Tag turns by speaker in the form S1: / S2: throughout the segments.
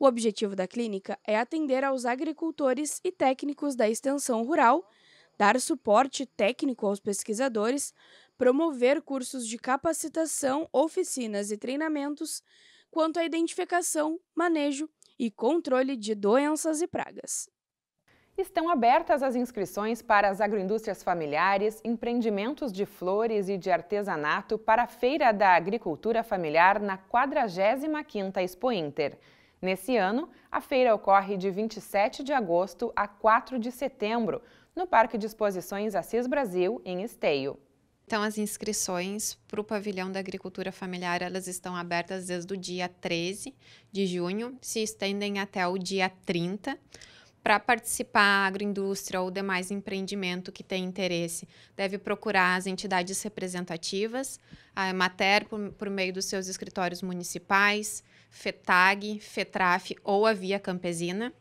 S1: O objetivo da clínica é atender aos agricultores e técnicos da extensão rural, dar suporte técnico aos pesquisadores, promover cursos de capacitação, oficinas e treinamentos quanto à identificação, manejo e controle de doenças e pragas. Estão abertas as inscrições
S2: para as agroindústrias familiares, empreendimentos de flores e de artesanato para a Feira da Agricultura Familiar na 45ª Expo Inter. Nesse ano, a feira ocorre de 27 de agosto a 4 de setembro, no
S1: Parque de Exposições Assis Brasil, em Esteio. Então, as inscrições para o Pavilhão da Agricultura Familiar elas estão abertas desde o dia 13 de junho, se estendem até o dia 30 para participar, a agroindústria ou demais empreendimento que tem interesse deve procurar as entidades representativas, a Emater, por, por meio dos seus escritórios municipais, FETAG, FETRAF ou a Via Campesina.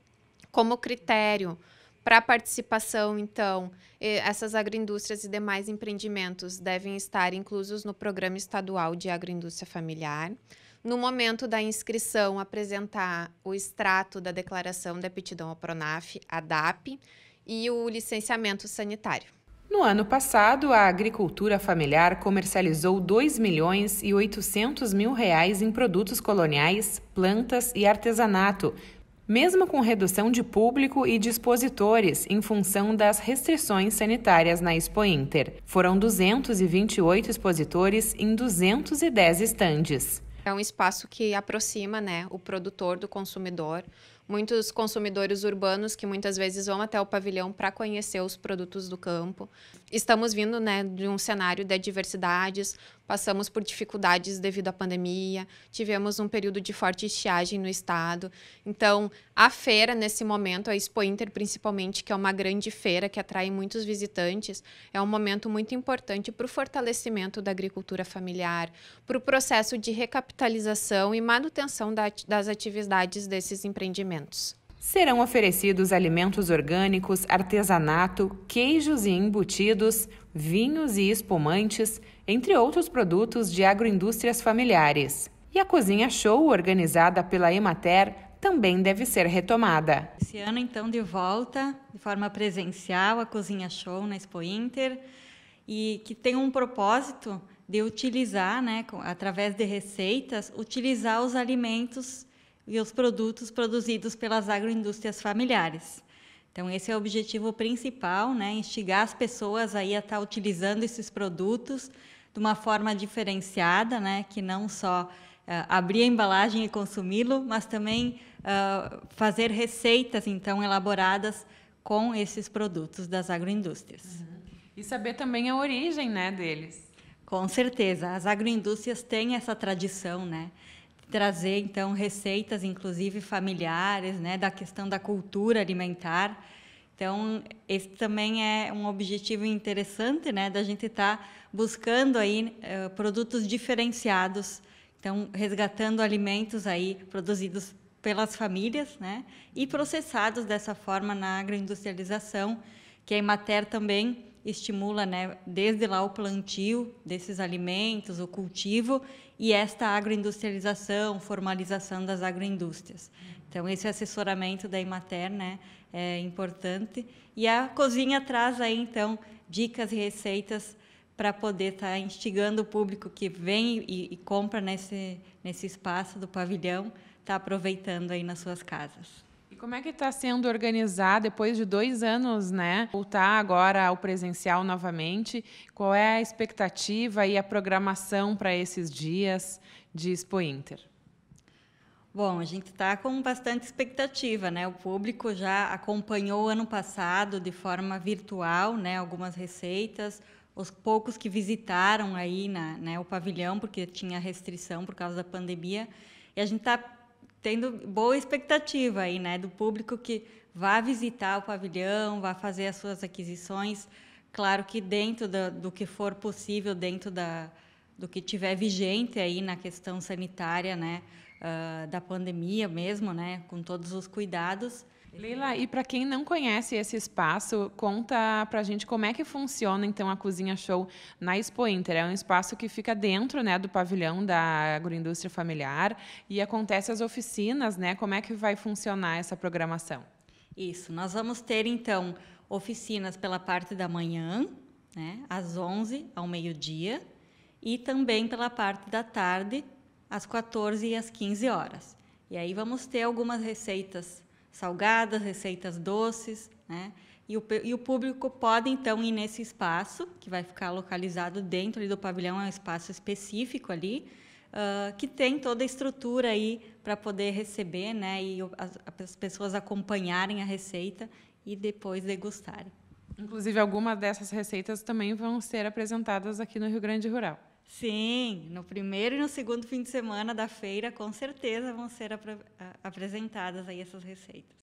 S1: Como critério para participação, então, essas agroindústrias e demais empreendimentos devem estar inclusos no Programa Estadual de Agroindústria Familiar no momento da inscrição, apresentar o extrato da declaração da aptidão ao PRONAF, a DAP, e o licenciamento sanitário.
S2: No ano passado, a agricultura familiar comercializou 2 milhões e 800 mil reais em produtos coloniais, plantas e artesanato, mesmo com redução de público e de expositores em função das restrições sanitárias na Expo Inter. Foram 228 expositores em 210 estandes.
S1: É um espaço que aproxima né, o produtor do consumidor. Muitos consumidores urbanos que muitas vezes vão até o pavilhão para conhecer os produtos do campo. Estamos vindo né, de um cenário de diversidades, passamos por dificuldades devido à pandemia, tivemos um período de forte estiagem no estado. Então, a feira, nesse momento, a Expo Inter, principalmente, que é uma grande feira que atrai muitos visitantes, é um momento muito importante para o fortalecimento da agricultura familiar, para o processo de recapitalização e manutenção da, das atividades desses empreendimentos
S2: serão oferecidos alimentos orgânicos, artesanato, queijos e embutidos, vinhos e espumantes, entre outros produtos de agroindústrias familiares. E a cozinha show organizada pela Emater também deve ser retomada.
S3: Esse ano, então, de volta, de forma presencial, a cozinha show na Expo Inter, e que tem um propósito de utilizar, né, através de receitas, utilizar os alimentos e os produtos produzidos pelas agroindústrias familiares. Então, esse é o objetivo principal, né? instigar as pessoas aí a estar tá utilizando esses produtos de uma forma diferenciada, né? que não só uh, abrir a embalagem e consumi-lo, mas também uh, fazer receitas, então, elaboradas com esses produtos das agroindústrias. Uhum. E saber também a origem né, deles. Com certeza, as agroindústrias têm essa tradição, né? trazer então receitas, inclusive familiares, né, da questão da cultura alimentar. Então, esse também é um objetivo interessante, né, da gente estar tá buscando aí uh, produtos diferenciados, então resgatando alimentos aí produzidos pelas famílias, né, e processados dessa forma na agroindustrialização, que a Emater também estimula, né, desde lá o plantio desses alimentos, o cultivo e esta agroindustrialização, formalização das agroindústrias. Então, esse assessoramento da Imater né, é importante. E a cozinha traz aí, então, dicas e receitas para poder estar tá instigando o público que vem e, e compra nesse, nesse espaço do pavilhão, está aproveitando aí nas suas casas.
S2: Como é que está sendo organizado depois de dois anos, né, voltar agora ao presencial novamente? Qual é a expectativa e a programação para
S3: esses dias de Expo Inter? Bom, a gente está com bastante expectativa, né? O público já acompanhou ano passado de forma virtual, né? Algumas receitas, os poucos que visitaram aí na, né, o pavilhão, porque tinha restrição por causa da pandemia, e a gente está tendo boa expectativa aí, né, do público que vá visitar o pavilhão, vá fazer as suas aquisições, claro que dentro do, do que for possível, dentro da, do que tiver vigente aí na questão sanitária, né, uh, da pandemia mesmo, né, com todos os cuidados, Leila, e para quem não conhece esse espaço, conta
S2: para a gente como é que funciona então a Cozinha Show na Expo Inter. É um espaço que fica dentro né, do pavilhão da agroindústria familiar e acontece as oficinas, né? Como é que
S3: vai funcionar essa programação? Isso, nós vamos ter então oficinas pela parte da manhã, né, às 11 ao meio-dia, e também pela parte da tarde, às 14 e às 15 horas. E aí vamos ter algumas receitas salgadas, receitas doces, né? E o, e o, público pode, então, ir nesse espaço, que vai ficar localizado dentro do pavilhão, é um espaço específico ali, uh, que tem toda a estrutura aí para poder receber, né? E as, as pessoas acompanharem a receita e depois degustarem. Inclusive,
S2: algumas dessas receitas também vão ser apresentadas aqui no Rio Grande Rural. Sim,
S3: no primeiro e no segundo fim de semana da feira, com certeza vão ser apresentadas aí essas receitas.